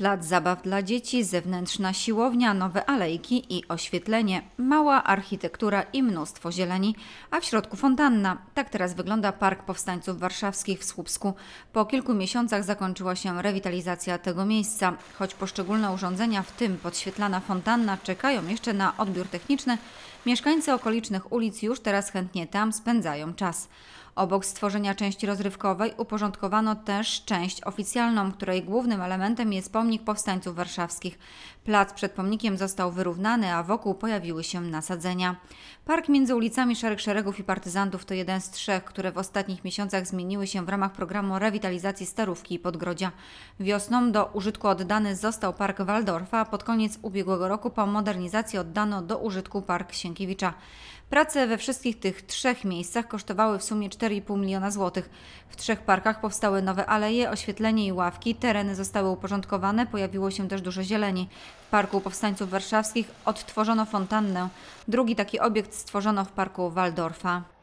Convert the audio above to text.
Plac zabaw dla dzieci, zewnętrzna siłownia, nowe alejki i oświetlenie, mała architektura i mnóstwo zieleni, a w środku fontanna. Tak teraz wygląda Park Powstańców Warszawskich w Słupsku. Po kilku miesiącach zakończyła się rewitalizacja tego miejsca. Choć poszczególne urządzenia, w tym podświetlana fontanna, czekają jeszcze na odbiór techniczny, mieszkańcy okolicznych ulic już teraz chętnie tam spędzają czas. Obok stworzenia części rozrywkowej uporządkowano też część oficjalną, której głównym elementem jest pomnik powstańców warszawskich. Plac przed pomnikiem został wyrównany, a wokół pojawiły się nasadzenia. Park między ulicami Szarych Szeregów i Partyzantów to jeden z trzech, które w ostatnich miesiącach zmieniły się w ramach programu rewitalizacji Starówki i Podgrodzia. Wiosną do użytku oddany został Park Waldorfa, a pod koniec ubiegłego roku po modernizacji oddano do użytku Park Sienkiewicza. Prace we wszystkich tych trzech miejscach kosztowały w sumie 4,5 miliona złotych. W trzech parkach powstały nowe aleje, oświetlenie i ławki, tereny zostały uporządkowane, pojawiło się też dużo zieleni. W Parku Powstańców Warszawskich odtworzono fontannę. Drugi taki obiekt stworzono w Parku Waldorfa.